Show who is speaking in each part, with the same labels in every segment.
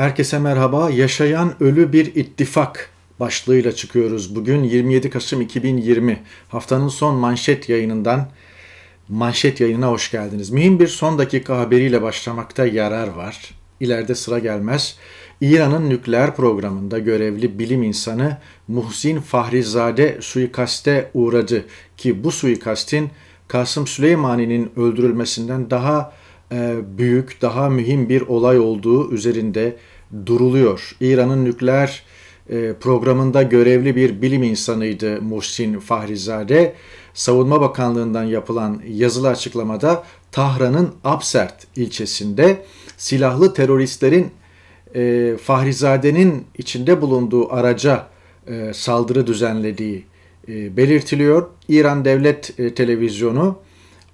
Speaker 1: Herkese merhaba. Yaşayan ölü bir İttifak başlığıyla çıkıyoruz. Bugün 27 Kasım 2020 haftanın son manşet yayınından manşet yayınına hoş geldiniz. Mühim bir son dakika haberiyle başlamakta yarar var. İleride sıra gelmez. İran'ın nükleer programında görevli bilim insanı Muhsin Fahrizade suikaste uğradı ki bu suikastin Kasım Süleymani'nin öldürülmesinden daha e, büyük, daha mühim bir olay olduğu üzerinde duruluyor. İran'ın nükleer e, programında görevli bir bilim insanıydı Muhsin Fahrizade. Savunma Bakanlığı'ndan yapılan yazılı açıklamada Tahran'ın Absert ilçesinde silahlı teröristlerin e, Fahrizade'nin içinde bulunduğu araca e, saldırı düzenlediği e, belirtiliyor. İran Devlet e, Televizyonu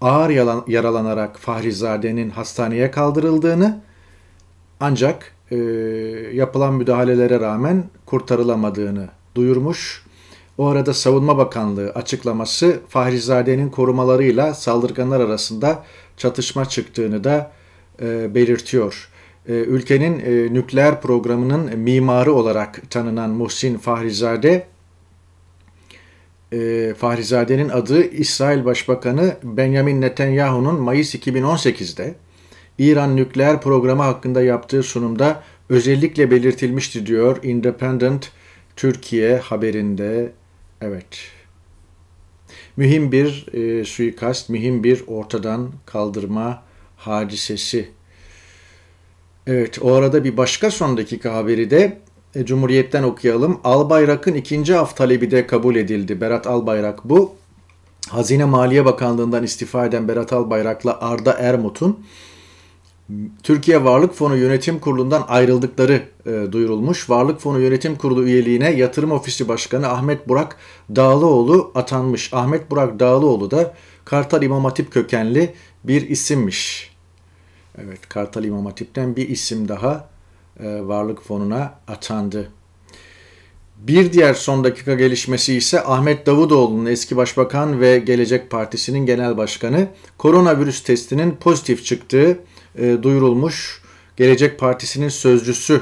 Speaker 1: ağır yalan, yaralanarak Fahrizade'nin hastaneye kaldırıldığını ancak e, yapılan müdahalelere rağmen kurtarılamadığını duyurmuş. O arada Savunma Bakanlığı açıklaması Fahrizade'nin korumalarıyla saldırganlar arasında çatışma çıktığını da e, belirtiyor. E, ülkenin e, nükleer programının mimarı olarak tanınan Muhsin Fahrizade, e, Fahrizade'nin adı İsrail Başbakanı Benjamin Netanyahu'nun Mayıs 2018'de İran nükleer programı hakkında yaptığı sunumda özellikle belirtilmişti diyor Independent Türkiye haberinde. Evet. Mühim bir e, suikast, mühim bir ortadan kaldırma hadisesi. Evet, o arada bir başka son dakika haberi de e, Cumhuriyet'ten okuyalım. Albayrak'ın ikinci af talebi de kabul edildi. Berat Albayrak bu. Hazine Maliye Bakanlığı'ndan istifa eden Berat Albayrak'la Arda Ermut'un Türkiye Varlık Fonu Yönetim Kurulu'ndan ayrıldıkları e, duyurulmuş. Varlık Fonu Yönetim Kurulu üyeliğine Yatırım Ofisi Başkanı Ahmet Burak Dağlıoğlu atanmış. Ahmet Burak Dağlıoğlu da Kartal İmam Hatip kökenli bir isimmiş. Evet Kartal İmam Hatip'ten bir isim daha e, Varlık Fonu'na atandı. Bir diğer son dakika gelişmesi ise Ahmet Davutoğlu'nun eski başbakan ve Gelecek Partisi'nin genel başkanı koronavirüs testinin pozitif çıktığı e, duyurulmuş. Gelecek Partisi'nin sözcüsü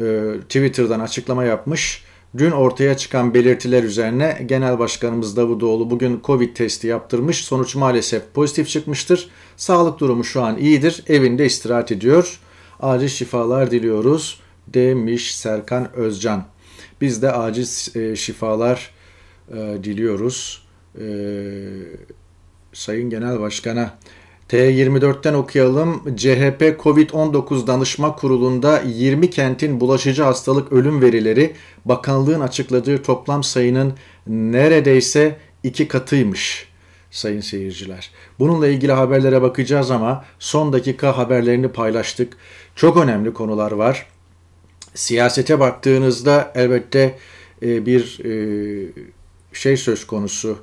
Speaker 1: e, Twitter'dan açıklama yapmış. Dün ortaya çıkan belirtiler üzerine Genel Başkanımız Davutoğlu bugün Covid testi yaptırmış. Sonuç maalesef pozitif çıkmıştır. Sağlık durumu şu an iyidir. Evinde istirahat ediyor. Acil şifalar diliyoruz demiş Serkan Özcan. Biz de acil e, şifalar e, diliyoruz. E, Sayın Genel Başkan'a T24'ten okuyalım. CHP Covid-19 Danışma Kurulu'nda 20 kentin bulaşıcı hastalık ölüm verileri bakanlığın açıkladığı toplam sayının neredeyse iki katıymış sayın seyirciler. Bununla ilgili haberlere bakacağız ama son dakika haberlerini paylaştık. Çok önemli konular var. Siyasete baktığınızda elbette e, bir e, şey söz konusu.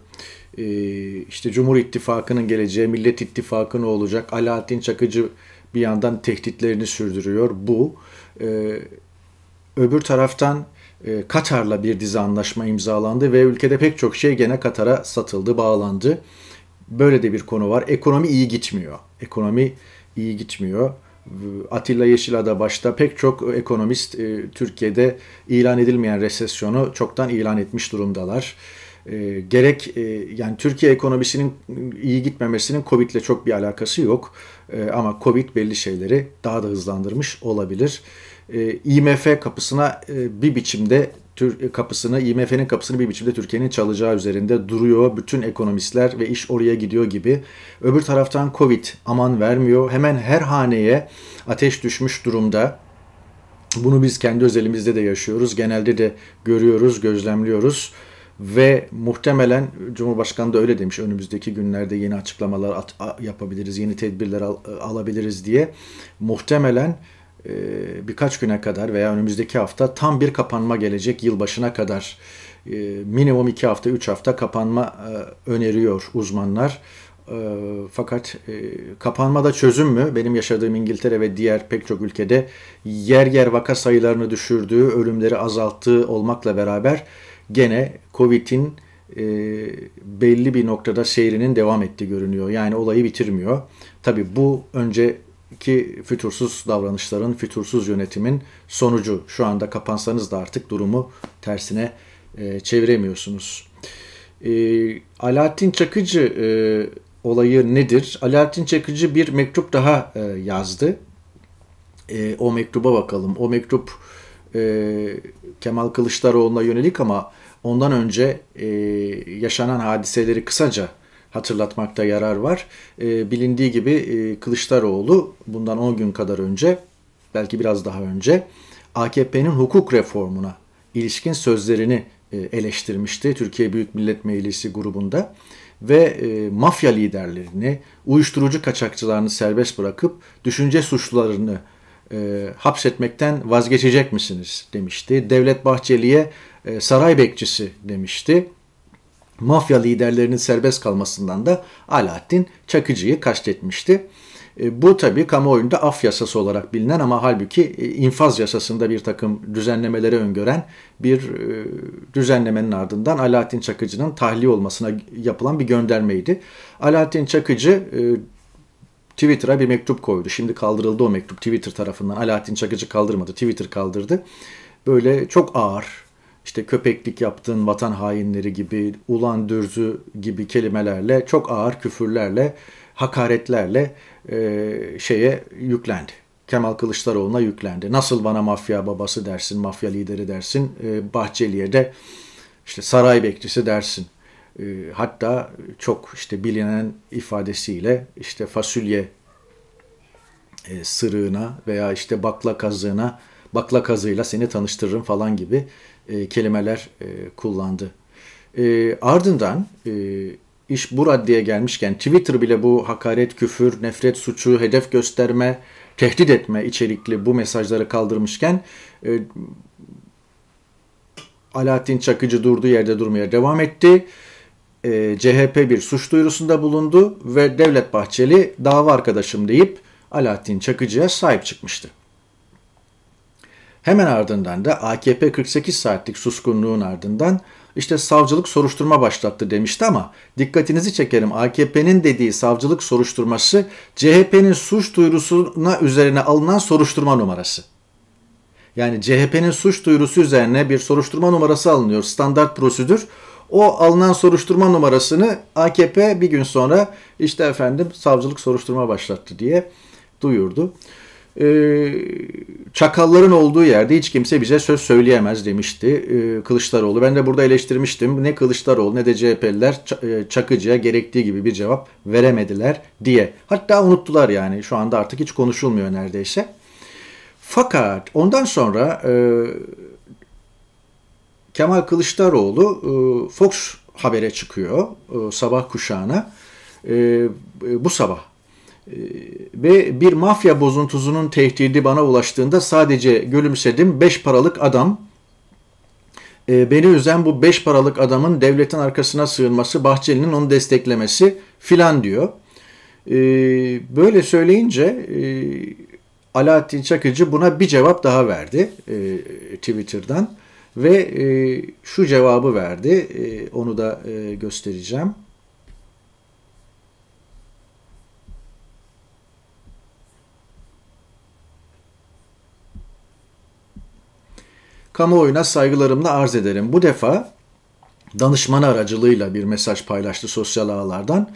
Speaker 1: Ee, işte Cumhur İttifakı'nın geleceği, Millet İttifakı ne olacak? Alaaddin Çakıcı bir yandan tehditlerini sürdürüyor. Bu ee, öbür taraftan ee, Katar'la bir dizi anlaşma imzalandı ve ülkede pek çok şey gene Katar'a satıldı, bağlandı. Böyle de bir konu var. Ekonomi iyi gitmiyor. Ekonomi iyi gitmiyor. Atilla Yeşilada başta pek çok ekonomist e, Türkiye'de ilan edilmeyen resesyonu çoktan ilan etmiş durumdalar e, gerek e, yani Türkiye ekonomisinin iyi gitmemesinin Covid ile çok bir alakası yok. E, ama Covid belli şeyleri daha da hızlandırmış olabilir. E, ee, IMF kapısına e, bir biçimde Tür kapısını IMF'nin kapısını bir biçimde Türkiye'nin çalacağı üzerinde duruyor. Bütün ekonomistler ve iş oraya gidiyor gibi. Öbür taraftan Covid aman vermiyor. Hemen her haneye ateş düşmüş durumda. Bunu biz kendi özelimizde de yaşıyoruz. Genelde de görüyoruz, gözlemliyoruz ve muhtemelen Cumhurbaşkanı da öyle demiş önümüzdeki günlerde yeni açıklamalar at, a, yapabiliriz, yeni tedbirler al, alabiliriz diye muhtemelen e, birkaç güne kadar veya önümüzdeki hafta tam bir kapanma gelecek yılbaşına kadar e, minimum 2 hafta 3 hafta kapanma e, öneriyor uzmanlar. E, fakat e, da çözüm mü? Benim yaşadığım İngiltere ve diğer pek çok ülkede yer yer vaka sayılarını düşürdüğü, ölümleri azalttığı olmakla beraber gene Covid'in e, belli bir noktada seyrinin devam ettiği görünüyor. Yani olayı bitirmiyor. Tabi bu önceki fütursuz davranışların, fütursuz yönetimin sonucu. Şu anda kapansanız da artık durumu tersine e, çeviremiyorsunuz. E, Alaaddin Çakıcı e, olayı nedir? Alaaddin Çakıcı bir mektup daha e, yazdı. E, o mektuba bakalım. O mektup e, Kemal Kılıçdaroğlu'na yönelik ama ondan önce e, yaşanan hadiseleri kısaca hatırlatmakta yarar var. E, bilindiği gibi e, Kılıçdaroğlu bundan 10 gün kadar önce belki biraz daha önce AKP'nin hukuk reformuna ilişkin sözlerini e, eleştirmişti Türkiye Büyük Millet Meclisi grubunda ve e, mafya liderlerini, uyuşturucu kaçakçılarını serbest bırakıp düşünce suçlularını e, hapsetmekten vazgeçecek misiniz demişti. Devlet Bahçeli'ye e, saray bekçisi demişti. Mafya liderlerinin serbest kalmasından da Alaaddin Çakıcı'yı kastetmişti. E, bu tabi kamuoyunda af yasası olarak bilinen ama halbuki e, infaz yasasında bir takım düzenlemeleri öngören bir e, düzenlemenin ardından Alaaddin Çakıcı'nın tahliye olmasına yapılan bir göndermeydi. Alaaddin Çakıcı Twitter'a bir mektup koydu. Şimdi kaldırıldı o mektup Twitter tarafından. Alaaddin Çakıcı kaldırmadı. Twitter kaldırdı. Böyle çok ağır işte köpeklik yaptığın vatan hainleri gibi, ulan dürzü gibi kelimelerle, çok ağır küfürlerle, hakaretlerle e, şeye yüklendi. Kemal Kılıçdaroğlu'na yüklendi. Nasıl bana mafya babası dersin, mafya lideri dersin, e, Bahçeli'ye de işte saray bekçisi dersin. Ee, hatta çok işte bilinen ifadesiyle işte fasulye e, sırığına veya işte bakla kazığına bakla kazığıyla seni tanıştırırım falan gibi e, kelimeler e, kullandı. Ardından iş bu raddeye gelmişken Twitter bile bu hakaret, küfür, nefret suçu, hedef gösterme, tehdit etme içerikli bu mesajları kaldırmışken e, Alaaddin Çakıcı durduğu yerde durmaya devam etti e, CHP bir suç duyurusunda bulundu ve Devlet Bahçeli dava arkadaşım deyip Alaaddin Çakıcı'ya sahip çıkmıştı. Hemen ardından da AKP 48 saatlik suskunluğun ardından işte savcılık soruşturma başlattı demişti ama dikkatinizi çekerim AKP'nin dediği savcılık soruşturması CHP'nin suç duyurusuna üzerine alınan soruşturma numarası. Yani CHP'nin suç duyurusu üzerine bir soruşturma numarası alınıyor standart prosedür. O alınan soruşturma numarasını AKP bir gün sonra işte efendim savcılık soruşturma başlattı diye duyurdu. Ee, çakalların olduğu yerde hiç kimse bize söz söyleyemez demişti ee, Kılıçdaroğlu. Ben de burada eleştirmiştim. Ne Kılıçdaroğlu ne de CHP'liler e, Çakıcı'ya gerektiği gibi bir cevap veremediler diye. Hatta unuttular yani şu anda artık hiç konuşulmuyor neredeyse. Fakat ondan sonra e, Kemal Kılıçdaroğlu e, Fox Haber'e çıkıyor e, sabah kuşağına e, bu sabah ve bir mafya bozuntusunun tehdidi bana ulaştığında sadece gülümsedim. Beş paralık adam beni üzen bu beş paralık adamın devletin arkasına sığınması, Bahçeli'nin onu desteklemesi filan diyor. Böyle söyleyince Alaaddin Çakıcı buna bir cevap daha verdi Twitter'dan. Ve e, şu cevabı verdi. E, onu da e, göstereceğim. Kamuoyuna saygılarımla arz ederim. Bu defa danışman aracılığıyla bir mesaj paylaştı sosyal ağlardan.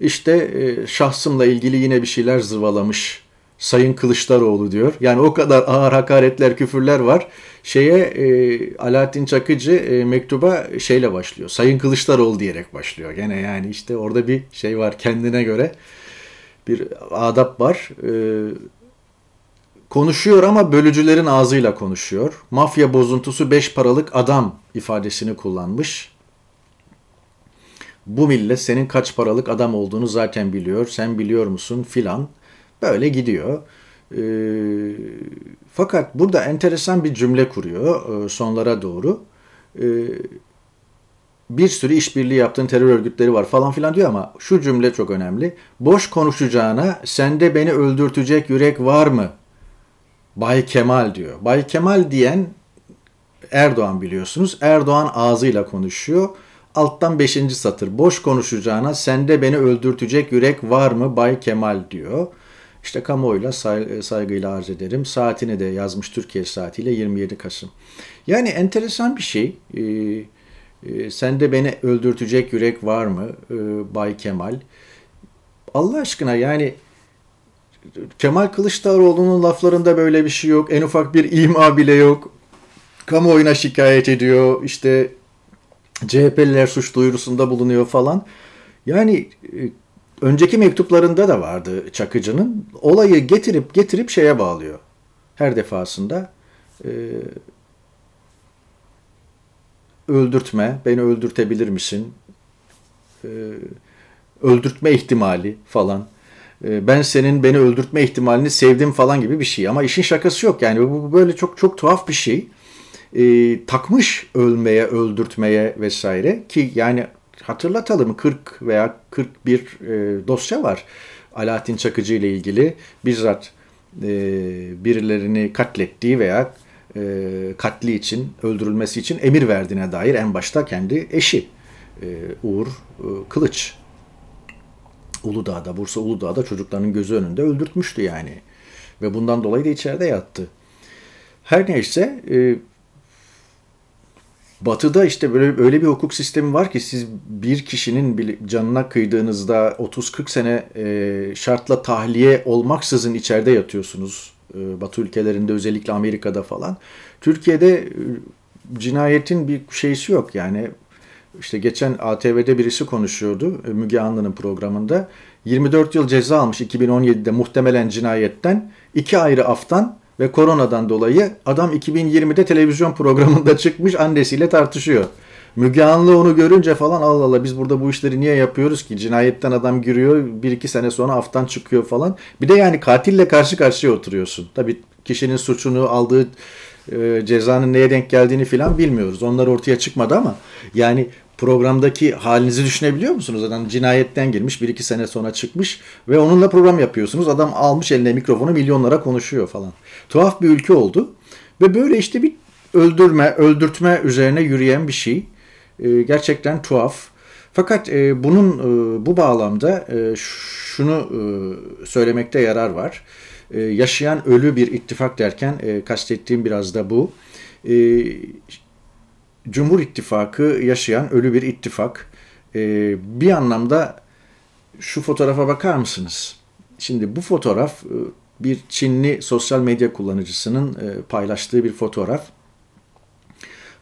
Speaker 1: İşte e, şahsımla ilgili yine bir şeyler zırvalamış Sayın Kılıçdaroğlu diyor. Yani o kadar ağır hakaretler, küfürler var. Şeye e, Alaaddin Çakıcı e, mektuba şeyle başlıyor. Sayın Kılıçdaroğlu diyerek başlıyor. Gene yani işte orada bir şey var kendine göre bir adap var. E, konuşuyor ama bölücülerin ağzıyla konuşuyor. Mafya bozuntusu beş paralık adam ifadesini kullanmış. Bu millet senin kaç paralık adam olduğunu zaten biliyor. Sen biliyor musun filan. Böyle gidiyor. E, fakat burada enteresan bir cümle kuruyor e, sonlara doğru. E, bir sürü işbirliği yaptığın terör örgütleri var falan filan diyor ama şu cümle çok önemli. Boş konuşacağına sende beni öldürtecek yürek var mı? Bay Kemal diyor. Bay Kemal diyen Erdoğan biliyorsunuz. Erdoğan ağzıyla konuşuyor. Alttan beşinci satır. Boş konuşacağına sende beni öldürtecek yürek var mı Bay Kemal diyor. İşte kamuoyuyla e, saygıyla arz ederim. Saatini de yazmış Türkiye saatiyle 27 Kasım. Yani enteresan bir şey. Ee, e, e, sen de beni öldürtecek yürek var mı e, Bay Kemal? Allah aşkına yani Kemal Kılıçdaroğlu'nun laflarında böyle bir şey yok. En ufak bir ima bile yok. Kamuoyuna şikayet ediyor. İşte CHP'liler suç duyurusunda bulunuyor falan. Yani e, önceki mektuplarında da vardı Çakıcı'nın. Olayı getirip getirip şeye bağlıyor. Her defasında e, öldürtme, beni öldürtebilir misin? E, öldürtme ihtimali falan. E, ben senin beni öldürtme ihtimalini sevdim falan gibi bir şey. Ama işin şakası yok yani bu böyle çok çok tuhaf bir şey. E, takmış ölmeye, öldürtmeye vesaire ki yani hatırlatalım 40 veya 41 e, dosya var Alaaddin Çakıcı ile ilgili bizzat e, birilerini katlettiği veya e, katli için, öldürülmesi için emir verdiğine dair en başta kendi eşi e, Uğur e, Kılıç. Uludağ'da, Bursa Uludağ'da çocukların gözü önünde öldürtmüştü yani. Ve bundan dolayı da içeride yattı. Her neyse e, Batı'da işte böyle öyle bir hukuk sistemi var ki siz bir kişinin canına kıydığınızda 30-40 sene e, şartla tahliye olmaksızın içeride yatıyorsunuz. E, Batı ülkelerinde özellikle Amerika'da falan. Türkiye'de e, cinayetin bir şeysi yok yani. İşte geçen ATV'de birisi konuşuyordu e, Müge Anlı'nın programında. 24 yıl ceza almış 2017'de muhtemelen cinayetten. iki ayrı aftan ve koronadan dolayı adam 2020'de televizyon programında çıkmış annesiyle tartışıyor. Müge Anlı onu görünce falan Allah Allah biz burada bu işleri niye yapıyoruz ki? Cinayetten adam giriyor bir iki sene sonra aftan çıkıyor falan. Bir de yani katille karşı karşıya oturuyorsun. Tabii kişinin suçunu aldığı e, cezanın neye denk geldiğini filan bilmiyoruz. Onlar ortaya çıkmadı ama yani programdaki halinizi düşünebiliyor musunuz? Adam cinayetten girmiş bir iki sene sonra çıkmış ve onunla program yapıyorsunuz. Adam almış eline mikrofonu milyonlara konuşuyor falan. Tuhaf bir ülke oldu ve böyle işte bir öldürme, öldürtme üzerine yürüyen bir şey. Ee, gerçekten tuhaf. Fakat e, bunun e, bu bağlamda e, şunu söylemekte yarar var. yaşayan ölü bir ittifak derken e, kastettiğim biraz da bu. Cumhur İttifakı yaşayan ölü bir ittifak. Ee, bir anlamda şu fotoğrafa bakar mısınız? Şimdi bu fotoğraf e, bir Çinli sosyal medya kullanıcısının e, paylaştığı bir fotoğraf.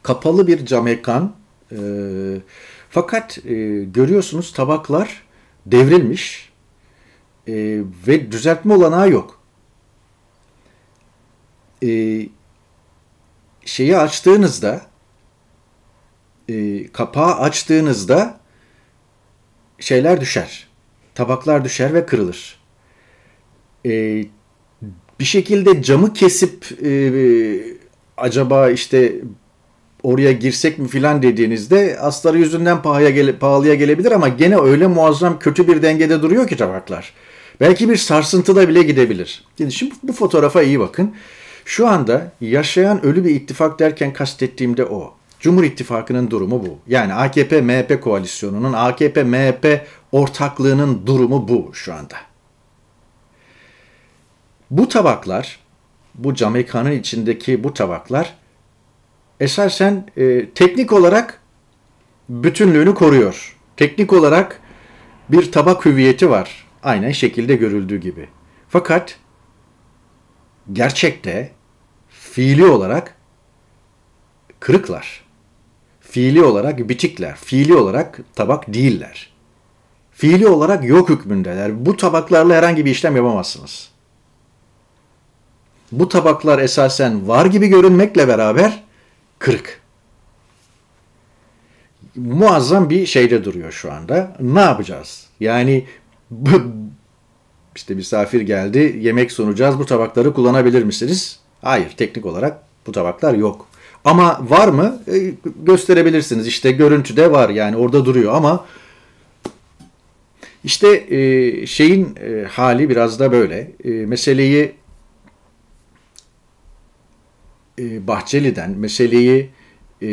Speaker 1: Kapalı bir camekan. E, fakat görüyorsunuz tabaklar devrilmiş ve düzeltme olanağı yok. Şeyi açtığınızda e, kapağı açtığınızda şeyler düşer. Tabaklar düşer ve kırılır. E, bir şekilde camı kesip e, acaba işte oraya girsek mi filan dediğinizde astarı yüzünden pahaya gele, pahalıya gelebilir ama gene öyle muazzam kötü bir dengede duruyor ki tabaklar. Belki bir sarsıntıda bile gidebilir. Şimdi, şimdi bu fotoğrafa iyi bakın. Şu anda yaşayan ölü bir ittifak derken kastettiğimde o. Cumhur İttifakı'nın durumu bu. Yani AKP-MHP koalisyonunun, AKP-MHP ortaklığının durumu bu şu anda. Bu tabaklar, bu Jamaikanın içindeki bu tabaklar esasen e, teknik olarak bütünlüğünü koruyor. Teknik olarak bir tabak hüviyeti var. Aynen şekilde görüldüğü gibi. Fakat gerçekte fiili olarak kırıklar fiili olarak bitikler, fiili olarak tabak değiller. Fiili olarak yok hükmündeler. Bu tabaklarla herhangi bir işlem yapamazsınız. Bu tabaklar esasen var gibi görünmekle beraber kırık. Muazzam bir şeyde duruyor şu anda. Ne yapacağız? Yani işte misafir geldi, yemek sunacağız, bu tabakları kullanabilir misiniz? Hayır, teknik olarak bu tabaklar yok. Ama var mı? E, gösterebilirsiniz. İşte görüntüde var yani orada duruyor ama işte e, şeyin e, hali biraz da böyle. E, meseleyi e, Bahçeli'den, meseleyi e,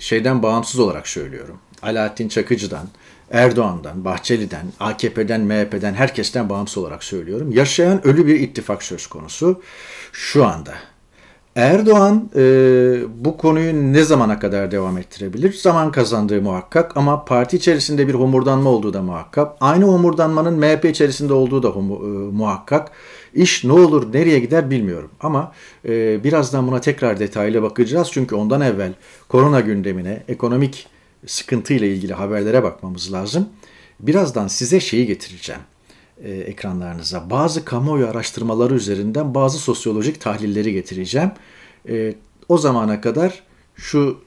Speaker 1: şeyden bağımsız olarak söylüyorum. Alaaddin Çakıcı'dan, Erdoğan'dan, Bahçeli'den, AKP'den, MHP'den herkesten bağımsız olarak söylüyorum. Yaşayan ölü bir ittifak söz konusu şu anda. Erdoğan e, bu konuyu ne zamana kadar devam ettirebilir? Zaman kazandığı muhakkak ama parti içerisinde bir homurdanma olduğu da muhakkak. Aynı homurdanmanın MHP içerisinde olduğu da e, muhakkak. İş ne olur nereye gider bilmiyorum. Ama e, birazdan buna tekrar detaylı bakacağız. Çünkü ondan evvel korona gündemine, ekonomik sıkıntıyla ilgili haberlere bakmamız lazım. Birazdan size şeyi getireceğim e, ekranlarınıza bazı kamuoyu araştırmaları üzerinden bazı sosyolojik tahlilleri getireceğim. E, o zamana kadar şu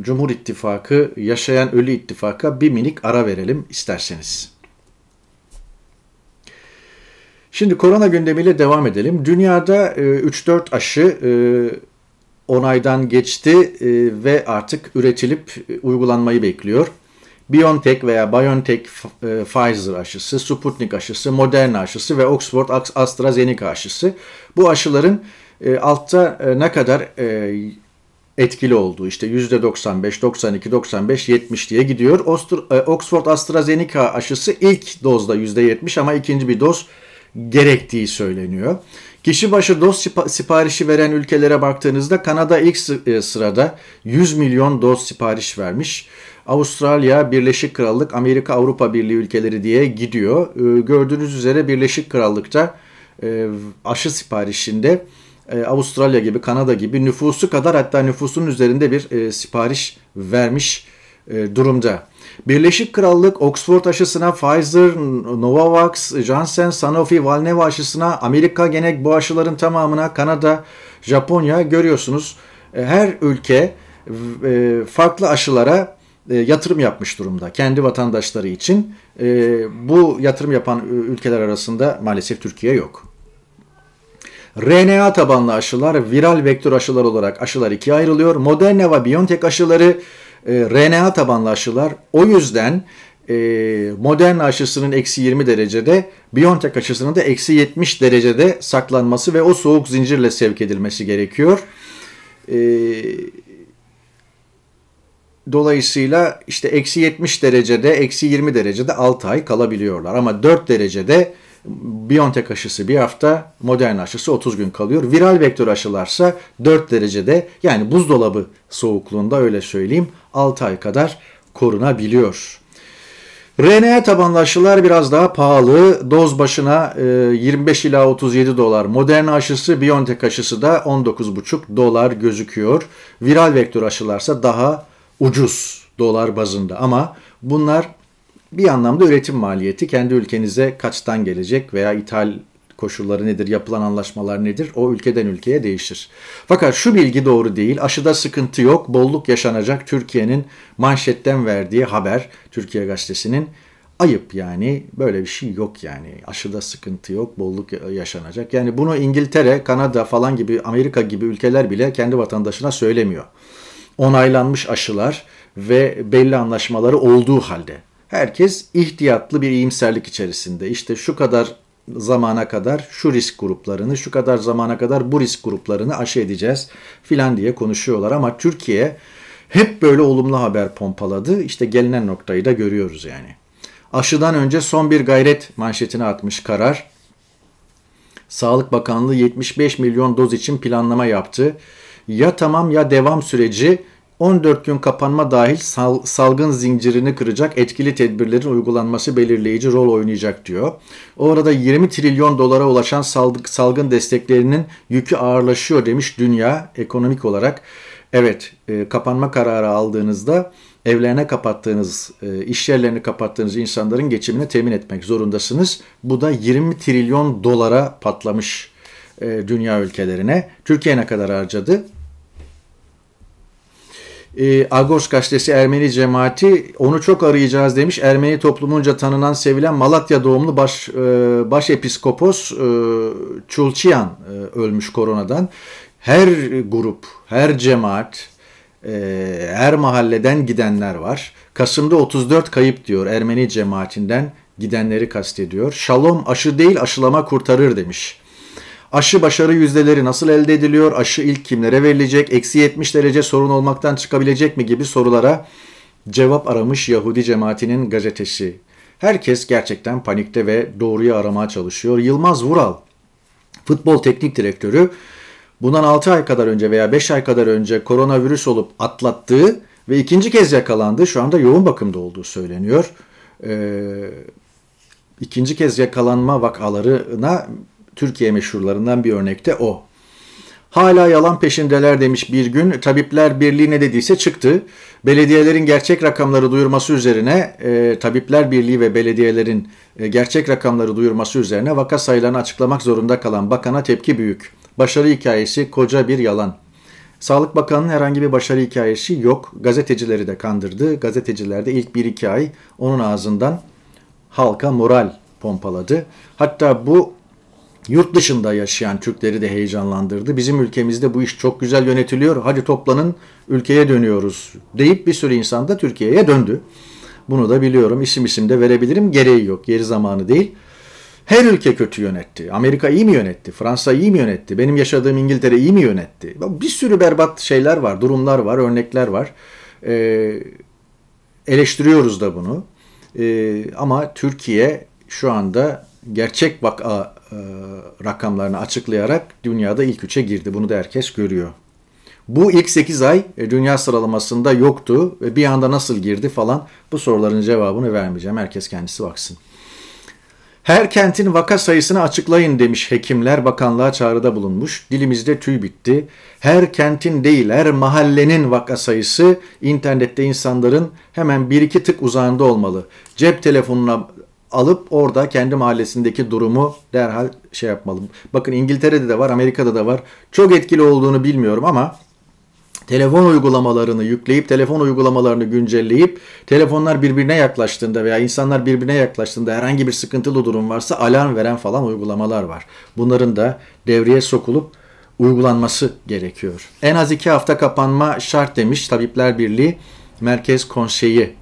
Speaker 1: Cumhur İttifakı, yaşayan ölü ittifaka bir minik ara verelim isterseniz. Şimdi korona gündemiyle devam edelim. Dünyada e, 3-4 aşı e, onaydan geçti e, ve artık üretilip e, uygulanmayı bekliyor. BioNTech veya BioNTech e, Pfizer aşısı, Sputnik aşısı, Moderna aşısı ve Oxford AstraZeneca aşısı. Bu aşıların e, altta e, ne kadar etkili olduğu işte %95, 92, 95, 70 diye gidiyor. Oxford AstraZeneca aşısı ilk dozda %70 ama ikinci bir doz gerektiği söyleniyor. Kişi başı doz siparişi veren ülkelere baktığınızda Kanada ilk sırada 100 milyon doz sipariş vermiş. Avustralya, Birleşik Krallık, Amerika, Avrupa Birliği ülkeleri diye gidiyor. Ee, gördüğünüz üzere Birleşik Krallık'ta e, aşı siparişinde e, Avustralya gibi, Kanada gibi nüfusu kadar hatta nüfusun üzerinde bir e, sipariş vermiş e, durumda. Birleşik Krallık Oxford aşısına Pfizer, Novavax, Janssen, Sanofi, Valneva aşısına Amerika gene bu aşıların tamamına Kanada, Japonya görüyorsunuz. Her ülke farklı aşılara e, yatırım yapmış durumda kendi vatandaşları için. E, bu yatırım yapan ülkeler arasında maalesef Türkiye yok. RNA tabanlı aşılar viral vektör aşılar olarak aşılar ikiye ayrılıyor. Moderna ve BioNTech aşıları e, RNA tabanlı aşılar. O yüzden Moderna aşısının eksi 20 derecede, BioNTech aşısının da eksi 70 derecede saklanması ve o soğuk zincirle sevk edilmesi gerekiyor. Eee Dolayısıyla işte eksi 70 derecede, eksi 20 derecede 6 ay kalabiliyorlar. Ama 4 derecede BioNTech aşısı bir hafta, modern aşısı 30 gün kalıyor. Viral vektör aşılarsa 4 derecede yani buzdolabı soğukluğunda öyle söyleyeyim 6 ay kadar korunabiliyor. RNA tabanlı aşılar biraz daha pahalı. Doz başına 25 e, ila 37 dolar. Modern aşısı, BioNTech aşısı da 19,5 dolar gözüküyor. Viral vektör aşılarsa daha ucuz dolar bazında ama bunlar bir anlamda üretim maliyeti. Kendi ülkenize kaçtan gelecek veya ithal koşulları nedir, yapılan anlaşmalar nedir o ülkeden ülkeye değişir. Fakat şu bilgi doğru değil. Aşıda sıkıntı yok, bolluk yaşanacak Türkiye'nin manşetten verdiği haber Türkiye Gazetesi'nin ayıp yani böyle bir şey yok yani aşıda sıkıntı yok bolluk yaşanacak yani bunu İngiltere Kanada falan gibi Amerika gibi ülkeler bile kendi vatandaşına söylemiyor onaylanmış aşılar ve belli anlaşmaları olduğu halde herkes ihtiyatlı bir iyimserlik içerisinde işte şu kadar zamana kadar şu risk gruplarını, şu kadar zamana kadar bu risk gruplarını aşı edeceğiz filan diye konuşuyorlar ama Türkiye hep böyle olumlu haber pompaladı. İşte gelinen noktayı da görüyoruz yani. Aşıdan önce son bir gayret manşetine atmış karar. Sağlık Bakanlığı 75 milyon doz için planlama yaptı ya tamam ya devam süreci 14 gün kapanma dahil sal, salgın zincirini kıracak etkili tedbirlerin uygulanması belirleyici rol oynayacak diyor. O arada 20 trilyon dolara ulaşan salgın desteklerinin yükü ağırlaşıyor demiş dünya ekonomik olarak. Evet e, kapanma kararı aldığınızda evlerine kapattığınız, e, iş yerlerini kapattığınız insanların geçimini temin etmek zorundasınız. Bu da 20 trilyon dolara patlamış e, dünya ülkelerine. Türkiye ne kadar harcadı? e, Agos gazetesi Ermeni cemaati onu çok arayacağız demiş. Ermeni toplumunca tanınan sevilen Malatya doğumlu baş, e, başepiskopos e, Çulçiyan e, ölmüş koronadan. Her grup, her cemaat, e, her mahalleden gidenler var. Kasım'da 34 kayıp diyor Ermeni cemaatinden gidenleri kastediyor. Şalom aşı değil aşılama kurtarır demiş. Aşı başarı yüzdeleri nasıl elde ediliyor? Aşı ilk kimlere verilecek? Eksi 70 derece sorun olmaktan çıkabilecek mi gibi sorulara cevap aramış Yahudi cemaatinin gazetesi. Herkes gerçekten panikte ve doğruyu aramaya çalışıyor. Yılmaz Vural, futbol teknik direktörü, bundan 6 ay kadar önce veya 5 ay kadar önce koronavirüs olup atlattığı ve ikinci kez yakalandığı şu anda yoğun bakımda olduğu söyleniyor. Ee, ikinci kez yakalanma vakalarına Türkiye meşhurlarından bir örnekte o. Hala yalan peşindeler demiş bir gün. Tabipler Birliği ne dediyse çıktı. Belediyelerin gerçek rakamları duyurması üzerine e, Tabipler Birliği ve belediyelerin e, gerçek rakamları duyurması üzerine vaka sayılarını açıklamak zorunda kalan bakana tepki büyük. Başarı hikayesi koca bir yalan. Sağlık Bakanı'nın herhangi bir başarı hikayesi yok. Gazetecileri de kandırdı. Gazeteciler de ilk bir 2 ay onun ağzından halka moral pompaladı. Hatta bu yurt dışında yaşayan Türkleri de heyecanlandırdı. Bizim ülkemizde bu iş çok güzel yönetiliyor. Hadi toplanın ülkeye dönüyoruz deyip bir sürü insan da Türkiye'ye döndü. Bunu da biliyorum. İsim isim de verebilirim. Gereği yok. Yeri zamanı değil. Her ülke kötü yönetti. Amerika iyi mi yönetti? Fransa iyi mi yönetti? Benim yaşadığım İngiltere iyi mi yönetti? Bir sürü berbat şeyler var, durumlar var, örnekler var. Ee, eleştiriyoruz da bunu. Ee, ama Türkiye şu anda gerçek vaka e, rakamlarını açıklayarak dünyada ilk üçe girdi. Bunu da herkes görüyor. Bu ilk 8 ay e, dünya sıralamasında yoktu ve bir anda nasıl girdi falan bu soruların cevabını vermeyeceğim. Herkes kendisi baksın. Her kentin vaka sayısını açıklayın demiş hekimler bakanlığa çağrıda bulunmuş. Dilimizde tüy bitti. Her kentin değil her mahallenin vaka sayısı internette insanların hemen bir iki tık uzağında olmalı. Cep telefonuna alıp orada kendi mahallesindeki durumu derhal şey yapmalım. Bakın İngiltere'de de var, Amerika'da da var. Çok etkili olduğunu bilmiyorum ama telefon uygulamalarını yükleyip telefon uygulamalarını güncelleyip telefonlar birbirine yaklaştığında veya insanlar birbirine yaklaştığında herhangi bir sıkıntılı durum varsa alarm veren falan uygulamalar var. Bunların da devreye sokulup uygulanması gerekiyor. En az iki hafta kapanma şart demiş Tabipler Birliği Merkez Konseyi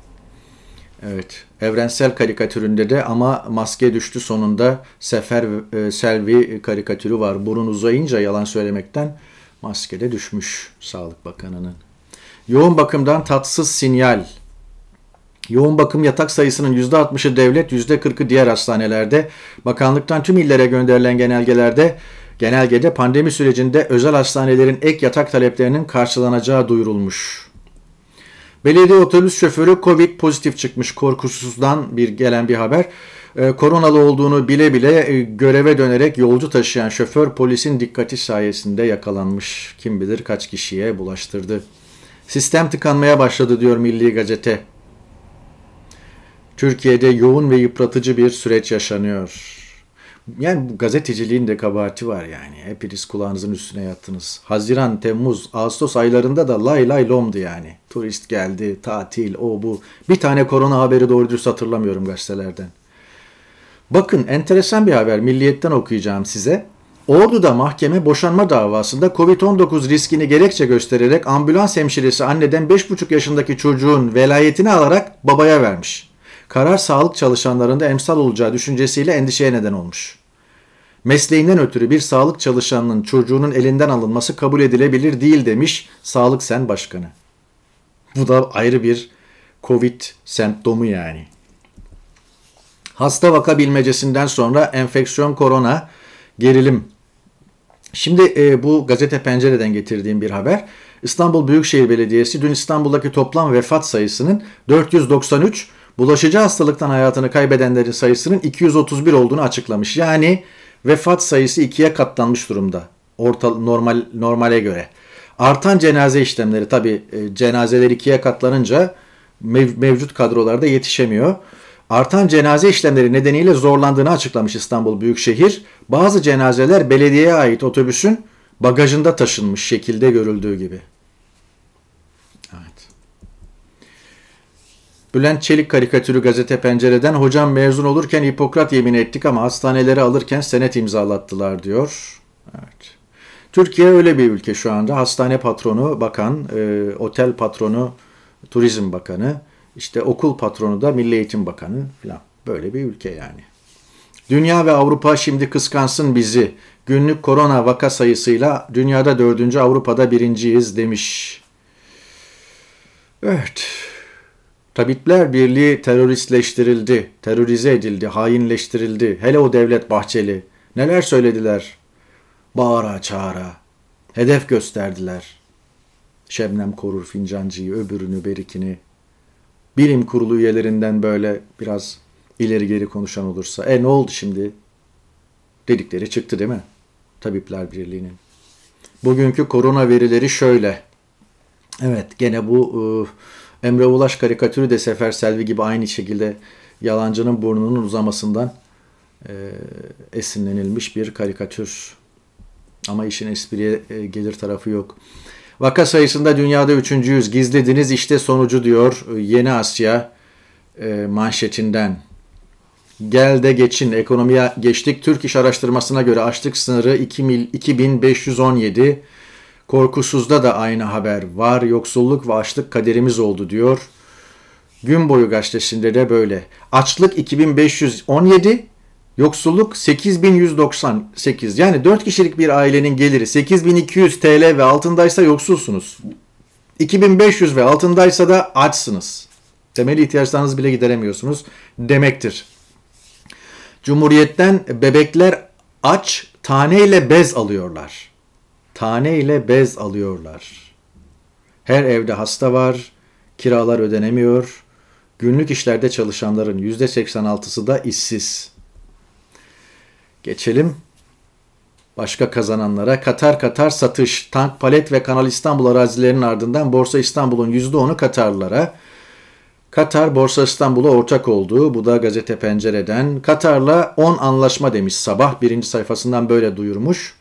Speaker 1: Evet. Evrensel karikatüründe de ama maske düştü sonunda Sefer e, Selvi karikatürü var. Burun uzayınca yalan söylemekten maskede düşmüş Sağlık Bakanı'nın. Yoğun bakımdan tatsız sinyal. Yoğun bakım yatak sayısının %60'ı devlet, %40'ı diğer hastanelerde. Bakanlıktan tüm illere gönderilen genelgelerde genelgede pandemi sürecinde özel hastanelerin ek yatak taleplerinin karşılanacağı duyurulmuş. Belediye otobüs şoförü Covid pozitif çıkmış korkusuzdan bir gelen bir haber. E, koronalı olduğunu bile bile e, göreve dönerek yolcu taşıyan şoför polisin dikkati sayesinde yakalanmış. Kim bilir kaç kişiye bulaştırdı. Sistem tıkanmaya başladı diyor Milli Gazete. Türkiye'de yoğun ve yıpratıcı bir süreç yaşanıyor. Yani bu gazeteciliğin de kabahati var yani. Hepiniz kulağınızın üstüne yattınız. Haziran, Temmuz, Ağustos aylarında da lay lay lomdu yani. Turist geldi, tatil, o bu. Bir tane korona haberi doğru dürüst hatırlamıyorum gazetelerden. Bakın enteresan bir haber. Milliyet'ten okuyacağım size. Ordu'da mahkeme boşanma davasında Covid-19 riskini gerekçe göstererek ambulans hemşiresi anneden 5,5 yaşındaki çocuğun velayetini alarak babaya vermiş karar sağlık çalışanlarında emsal olacağı düşüncesiyle endişeye neden olmuş. Mesleğinden ötürü bir sağlık çalışanının çocuğunun elinden alınması kabul edilebilir değil demiş Sağlık Sen Başkanı. Bu da ayrı bir Covid semptomu yani. Hasta vaka bilmecesinden sonra enfeksiyon korona gerilim. Şimdi e, bu gazete pencereden getirdiğim bir haber. İstanbul Büyükşehir Belediyesi dün İstanbul'daki toplam vefat sayısının 493, bulaşıcı hastalıktan hayatını kaybedenlerin sayısının 231 olduğunu açıklamış. Yani vefat sayısı ikiye katlanmış durumda orta, normal normale göre. Artan cenaze işlemleri tabi e, cenazeler ikiye katlanınca mev, mevcut kadrolarda yetişemiyor. Artan cenaze işlemleri nedeniyle zorlandığını açıklamış İstanbul Büyükşehir. Bazı cenazeler belediyeye ait otobüsün bagajında taşınmış şekilde görüldüğü gibi. Bülent Çelik karikatürü gazete pencereden hocam mezun olurken Hipokrat yemin ettik ama hastanelere alırken senet imzalattılar diyor. Evet. Türkiye öyle bir ülke şu anda. Hastane patronu bakan, e, otel patronu turizm bakanı, işte okul patronu da Milli Eğitim Bakanı falan. Böyle bir ülke yani. Dünya ve Avrupa şimdi kıskansın bizi. Günlük korona vaka sayısıyla dünyada dördüncü, Avrupa'da birinciyiz demiş. Evet. Tabipler Birliği teröristleştirildi, terörize edildi, hainleştirildi. Hele o Devlet Bahçeli. Neler söylediler? Bağıra çağıra. Hedef gösterdiler. Şebnem korur fincancıyı, öbürünü, berikini. Bilim kurulu üyelerinden böyle biraz ileri geri konuşan olursa. E ne oldu şimdi? Dedikleri çıktı değil mi? Tabipler Birliği'nin. Bugünkü korona verileri şöyle. Evet gene bu... Iı, ıı, Emre Ulaş karikatürü de Sefer Selvi gibi aynı şekilde yalancının burnunun uzamasından e, esinlenilmiş bir karikatür. Ama işin espriye e, gelir tarafı yok. Vaka sayısında dünyada üçüncüyüz. Gizlediniz işte sonucu diyor e, Yeni Asya e, manşetinden. Gel de geçin. Ekonomiye geçtik. Türk İş Araştırmasına göre açlık sınırı 2 2517. Korkusuz'da da aynı haber var. Yoksulluk ve açlık kaderimiz oldu diyor. Gün boyu gazetesinde de böyle. Açlık 2517, yoksulluk 8198. Yani 4 kişilik bir ailenin geliri 8200 TL ve altındaysa yoksulsunuz. 2500 ve altındaysa da açsınız. Temel ihtiyaçlarınız bile gideremiyorsunuz demektir. Cumhuriyetten bebekler aç taneyle bez alıyorlar tane ile bez alıyorlar. Her evde hasta var, kiralar ödenemiyor, günlük işlerde çalışanların %86'sı da işsiz. Geçelim başka kazananlara. Katar Katar satış, tank, palet ve Kanal İstanbul arazilerinin ardından Borsa İstanbul'un %10'u Katarlılara, Katar Borsa İstanbul'a ortak olduğu, Bu da gazete pencereden. Katar'la 10 anlaşma demiş sabah. Birinci sayfasından böyle duyurmuş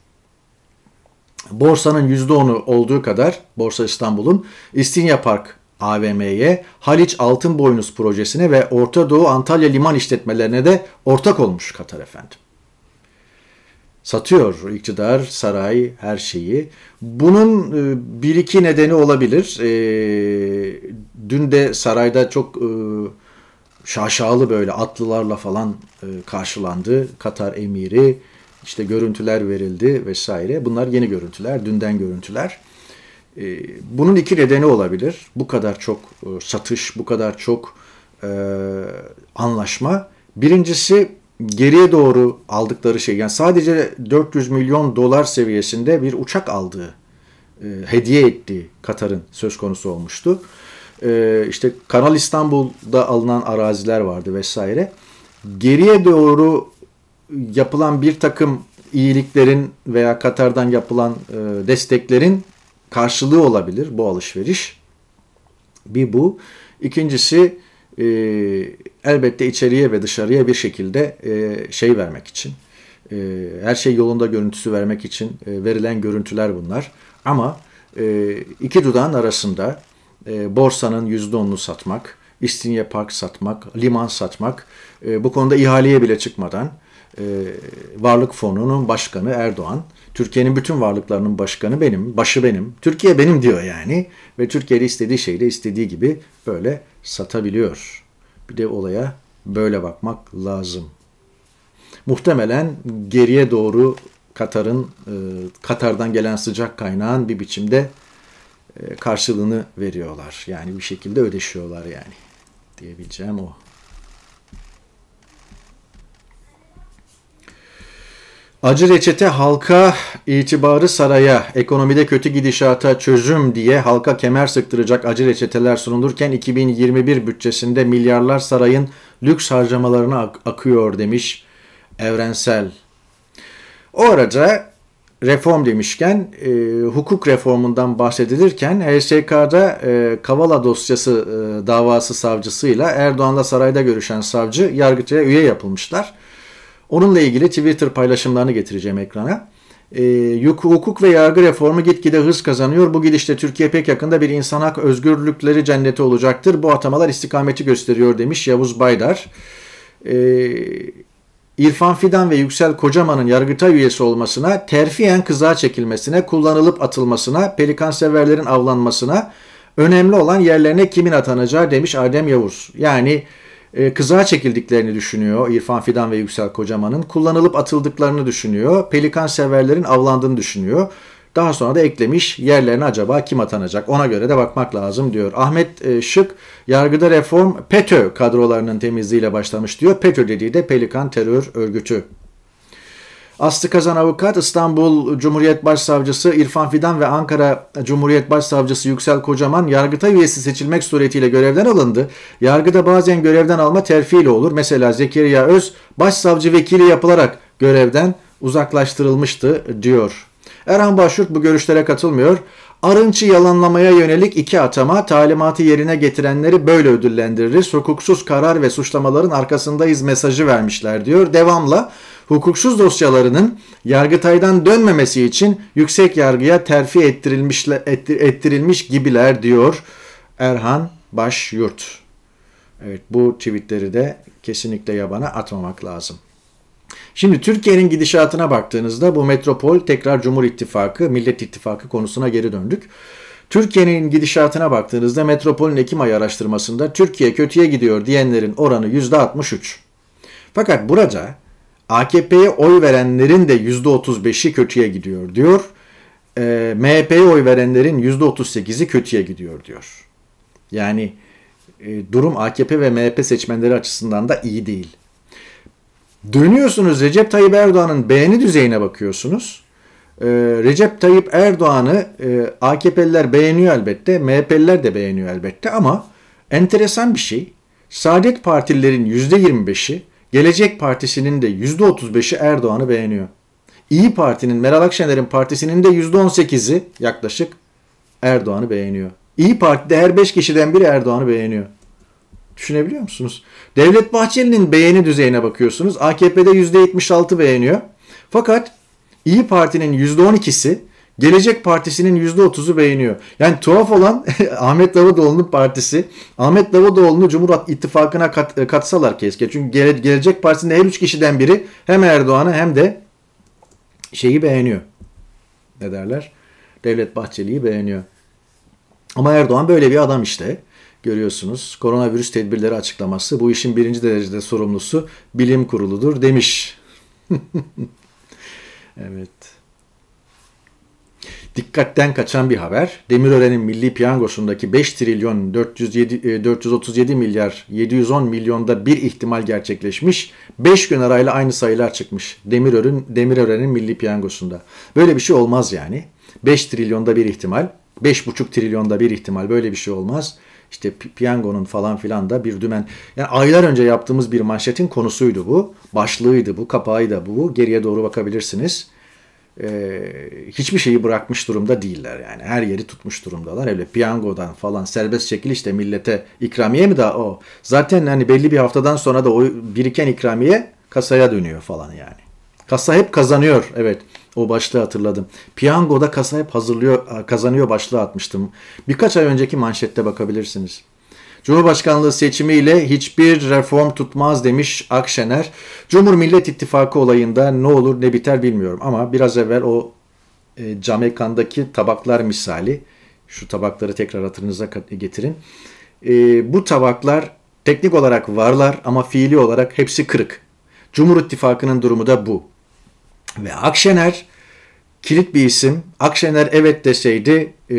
Speaker 1: borsanın %10'u olduğu kadar Borsa İstanbul'un İstinye Park AVM'ye, Haliç Altın Boynuz projesine ve Orta Doğu Antalya liman işletmelerine de ortak olmuş Katar efendim. Satıyor iktidar, saray, her şeyi. Bunun e, bir iki nedeni olabilir. E, dün de sarayda çok e, şaşalı böyle atlılarla falan karşılandı Katar emiri işte görüntüler verildi vesaire. Bunlar yeni görüntüler, dünden görüntüler. Ee, bunun iki nedeni olabilir. Bu kadar çok e, satış, bu kadar çok e, anlaşma. Birincisi geriye doğru aldıkları şey. Yani sadece 400 milyon dolar seviyesinde bir uçak aldığı, e, hediye ettiği Katar'ın söz konusu olmuştu. İşte Kanal İstanbul'da alınan araziler vardı vesaire. Geriye doğru yapılan bir takım iyiliklerin veya Katar'dan yapılan e, desteklerin karşılığı olabilir bu alışveriş. Bir bu. İkincisi e, elbette içeriye ve dışarıya bir şekilde e, şey vermek için. her şey yolunda görüntüsü vermek için verilen görüntüler bunlar. Ama iki dudağın arasında e, borsanın %10'unu satmak, İstinye Park satmak, liman satmak, bu konuda ihaleye bile çıkmadan ee, Varlık Fonu'nun başkanı Erdoğan. Türkiye'nin bütün varlıklarının başkanı benim, başı benim. Türkiye benim diyor yani. Ve Türkiye'de istediği şeyi istediği gibi böyle satabiliyor. Bir de olaya böyle bakmak lazım. Muhtemelen geriye doğru Katar'ın e, Katar'dan gelen sıcak kaynağın bir biçimde e, karşılığını veriyorlar. Yani bir şekilde ödeşiyorlar yani diyebileceğim o. Acı reçete halka itibarı saraya, ekonomide kötü gidişata çözüm diye halka kemer sıktıracak acı reçeteler sunulurken 2021 bütçesinde milyarlar sarayın lüks harcamalarına ak- akıyor demiş Evrensel. O arada reform demişken e, hukuk reformundan bahsedilirken HSK'da e, Kavala dosyası e, davası savcısıyla Erdoğan'la sarayda görüşen savcı yargıtaya üye yapılmışlar. Onunla ilgili Twitter paylaşımlarını getireceğim ekrana. E, hukuk ve yargı reformu gitgide hız kazanıyor. Bu gidişle Türkiye pek yakında bir insan hak özgürlükleri cenneti olacaktır. Bu atamalar istikameti gösteriyor demiş Yavuz Baydar. E, İrfan Fidan ve Yüksel Kocaman'ın yargıta üyesi olmasına, terfiyen kıza çekilmesine, kullanılıp atılmasına, pelikan severlerin avlanmasına, önemli olan yerlerine kimin atanacağı demiş Adem Yavuz. Yani e, kızağa çekildiklerini düşünüyor İrfan Fidan ve Yüksel Kocaman'ın. Kullanılıp atıldıklarını düşünüyor. Pelikan severlerin avlandığını düşünüyor. Daha sonra da eklemiş yerlerine acaba kim atanacak ona göre de bakmak lazım diyor. Ahmet e, Şık yargıda reform Petö kadrolarının temizliğiyle başlamış diyor. Petö dediği de Pelikan Terör Örgütü Aslı Kazan Avukat, İstanbul Cumhuriyet Başsavcısı İrfan Fidan ve Ankara Cumhuriyet Başsavcısı Yüksel Kocaman yargıta üyesi seçilmek suretiyle görevden alındı. Yargıda bazen görevden alma terfiyle olur. Mesela Zekeriya Öz başsavcı vekili yapılarak görevden uzaklaştırılmıştı diyor. Erhan Başyurt bu görüşlere katılmıyor. Arınç'ı yalanlamaya yönelik iki atama talimatı yerine getirenleri böyle ödüllendiririz. Hukuksuz karar ve suçlamaların arkasındayız mesajı vermişler diyor. Devamla hukuksuz dosyalarının Yargıtay'dan dönmemesi için yüksek yargıya terfi ettirilmiş, ettirilmiş gibiler diyor Erhan Başyurt. Evet bu tweetleri de kesinlikle yabana atmamak lazım. Şimdi Türkiye'nin gidişatına baktığınızda bu metropol tekrar Cumhur İttifakı, Millet İttifakı konusuna geri döndük. Türkiye'nin gidişatına baktığınızda Metropol'ün Ekim ayı araştırmasında Türkiye kötüye gidiyor diyenlerin oranı %63. Fakat burada AKP'ye oy verenlerin de %35'i kötüye gidiyor diyor. E, ee, MHP'ye oy verenlerin %38'i kötüye gidiyor diyor. Yani e, durum AKP ve MHP seçmenleri açısından da iyi değil. Dönüyorsunuz Recep Tayyip Erdoğan'ın beğeni düzeyine bakıyorsunuz. Ee, Recep Tayyip Erdoğan'ı e, AKP'liler beğeniyor elbette, MHP'liler de beğeniyor elbette ama enteresan bir şey. Saadet Partililerin %25'i, Gelecek Partisi'nin de %35'i Erdoğan'ı beğeniyor. İyi Parti'nin, Meral Akşener'in partisinin de %18'i yaklaşık Erdoğan'ı beğeniyor. İyi Parti'de her 5 kişiden biri Erdoğan'ı beğeniyor. Düşünebiliyor musunuz? Devlet Bahçeli'nin beğeni düzeyine bakıyorsunuz. AKP'de %76 beğeniyor. Fakat İyi Parti'nin %12'si Gelecek Partisi'nin %30'u beğeniyor. Yani tuhaf olan Ahmet Davutoğlu'nun partisi. Ahmet Davutoğlu'nu Cumhur İttifakı'na kat, e, katsalar keşke. Çünkü Gele, Gelecek Partisi'nin her üç kişiden biri hem Erdoğan'ı hem de şeyi beğeniyor. Ne derler? Devlet Bahçeli'yi beğeniyor. Ama Erdoğan böyle bir adam işte görüyorsunuz. Koronavirüs tedbirleri açıklaması bu işin birinci derecede sorumlusu bilim kuruludur demiş. evet. Dikkatten kaçan bir haber. Demirören'in milli piyangosundaki 5 trilyon 407, 437 e, milyar 710 milyonda bir ihtimal gerçekleşmiş. 5 gün arayla aynı sayılar çıkmış. Demirören, Demirören'in milli piyangosunda. Böyle bir şey olmaz yani. 5 trilyonda bir ihtimal. 5,5 trilyonda bir ihtimal. Böyle bir şey olmaz işte piyangonun falan filan da bir dümen. Yani aylar önce yaptığımız bir manşetin konusuydu bu. Başlığıydı bu, kapağı da bu. Geriye doğru bakabilirsiniz. Ee, hiçbir şeyi bırakmış durumda değiller yani. Her yeri tutmuş durumdalar. Öyle piyangodan falan serbest çekiliş de millete ikramiye mi daha o? Zaten hani belli bir haftadan sonra da o biriken ikramiye kasaya dönüyor falan yani. Kasa hep kazanıyor evet. O başlığı hatırladım. Piyangoda kazanıp hazırlıyor, kazanıyor başlığı atmıştım. Birkaç ay önceki manşette bakabilirsiniz. Cumhurbaşkanlığı seçimiyle hiçbir reform tutmaz demiş Akşener. Cumhur Millet İttifakı olayında ne olur ne biter bilmiyorum ama biraz evvel o e, cam tabaklar misali şu tabakları tekrar hatırınıza getirin. E, bu tabaklar teknik olarak varlar ama fiili olarak hepsi kırık. Cumhur İttifakı'nın durumu da bu. Ve Akşener kilit bir isim. Akşener evet deseydi e,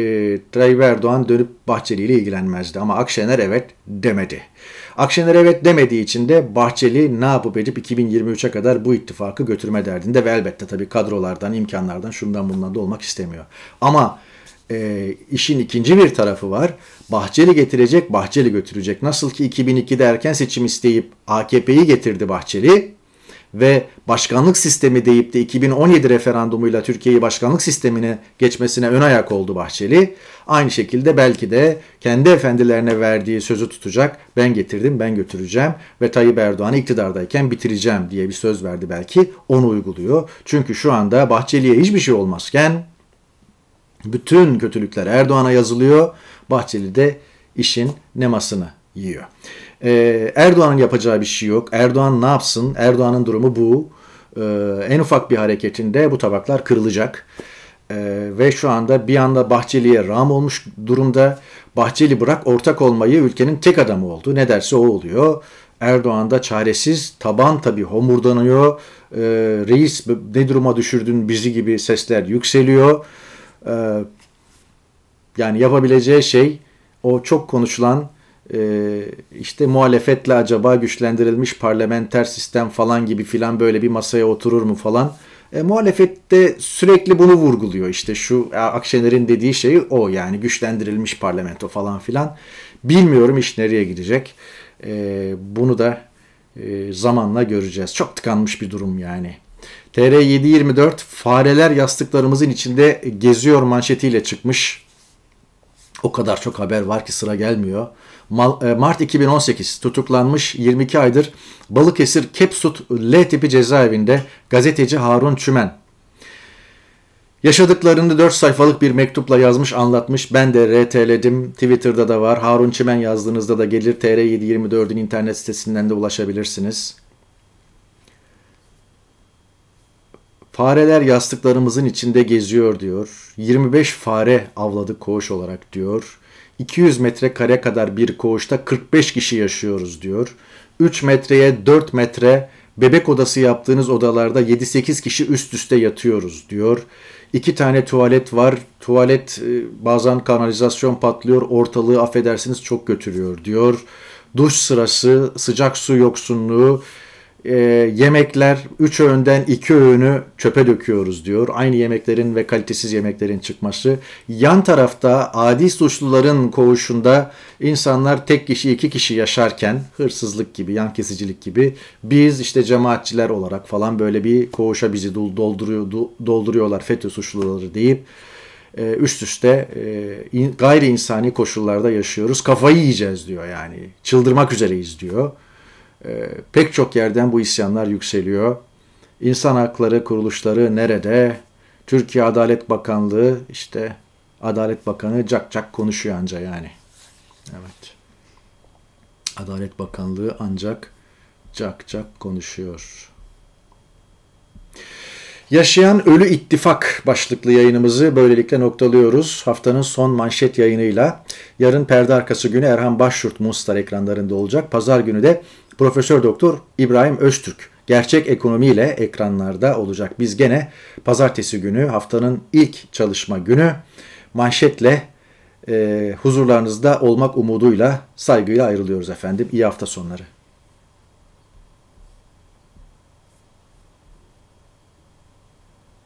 Speaker 1: Tayyip Erdoğan dönüp Bahçeli ile ilgilenmezdi. Ama Akşener evet demedi. Akşener evet demediği için de Bahçeli ne yapıp edip 2023'e kadar bu ittifakı götürme derdinde ve elbette tabii kadrolardan, imkanlardan, şundan bundan da olmak istemiyor. Ama e, işin ikinci bir tarafı var. Bahçeli getirecek, Bahçeli götürecek. Nasıl ki 2002'de erken seçim isteyip AKP'yi getirdi Bahçeli ve başkanlık sistemi deyip de 2017 referandumuyla Türkiye'yi başkanlık sistemine geçmesine ön ayak oldu Bahçeli. Aynı şekilde belki de kendi efendilerine verdiği sözü tutacak. Ben getirdim, ben götüreceğim ve Tayyip Erdoğan'ı iktidardayken bitireceğim diye bir söz verdi belki. Onu uyguluyor. Çünkü şu anda Bahçeli'ye hiçbir şey olmazken bütün kötülükler Erdoğan'a yazılıyor. Bahçeli de işin nemasını yiyor. Ee, Erdoğan'ın yapacağı bir şey yok. Erdoğan ne yapsın? Erdoğan'ın durumu bu. Ee, en ufak bir hareketinde bu tabaklar kırılacak. Ee, ve şu anda bir anda Bahçeli'ye ram olmuş durumda. Bahçeli bırak ortak olmayı ülkenin tek adamı oldu. Ne derse o oluyor. Erdoğan da çaresiz, taban tabi homurdanıyor. Ee, reis ne duruma düşürdün bizi gibi sesler yükseliyor. Ee, yani yapabileceği şey o çok konuşulan ee, işte muhalefetle acaba güçlendirilmiş parlamenter sistem falan gibi filan böyle bir masaya oturur mu falan. E, de sürekli bunu vurguluyor işte şu e, Akşener'in dediği şey o yani güçlendirilmiş parlamento falan filan. Bilmiyorum iş nereye gidecek. E, bunu da e, zamanla göreceğiz. Çok tıkanmış bir durum yani. TR724 fareler yastıklarımızın içinde geziyor manşetiyle çıkmış. O kadar çok haber var ki sıra gelmiyor. E, Mart 2018 tutuklanmış 22 aydır Balıkesir Kepsut L tipi cezaevinde gazeteci Harun Çümen. Yaşadıklarını 4 sayfalık bir mektupla yazmış anlatmış. Ben de RT'ledim. Twitter'da da var. Harun Çimen yazdığınızda da gelir. TR724'ün internet sitesinden de ulaşabilirsiniz. Fareler yastıklarımızın içinde geziyor diyor. 25 fare avladık koğuş olarak diyor. 200 metrekare kadar bir koğuşta 45 kişi yaşıyoruz diyor. 3 metreye 4 metre bebek odası yaptığınız odalarda 7-8 kişi üst üste yatıyoruz diyor. İki tane tuvalet var. Tuvalet e, bazen kanalizasyon patlıyor. Ortalığı affedersiniz çok götürüyor diyor. Duş sırası, sıcak su yoksunluğu, e, yemekler 3 öğünden 2 öğünü çöpe döküyoruz diyor. Aynı yemeklerin ve kalitesiz yemeklerin çıkması. Yan tarafta adi suçluların koğuşunda insanlar tek kişi iki kişi yaşarken hırsızlık gibi, yan kesicilik gibi biz işte cemaatçiler olarak falan böyle bir koğuşa bizi dolduruyor, dolduruyorlar FETÖ suçluları deyip e, üst üste e, gayri insani koşullarda yaşıyoruz. Kafayı yiyeceğiz diyor yani. Çıldırmak üzereyiz diyor. Ee, pek çok yerden bu isyanlar yükseliyor. İnsan hakları kuruluşları nerede? Türkiye Adalet Bakanlığı işte Adalet Bakanı cak cak konuşuyor anca yani. Evet. Adalet Bakanlığı ancak cak cak konuşuyor. Yaşayan Ölü İttifak başlıklı yayınımızı böylelikle noktalıyoruz. Haftanın son manşet yayınıyla yarın perde arkası günü Erhan Başyurt Mustar ekranlarında olacak. Pazar günü de Profesör Doktor İbrahim Öztürk. Gerçek Ekonomi ile ekranlarda olacak. Biz gene pazartesi günü haftanın ilk çalışma günü manşetle e, huzurlarınızda olmak umuduyla saygıyla ayrılıyoruz efendim. İyi hafta sonları.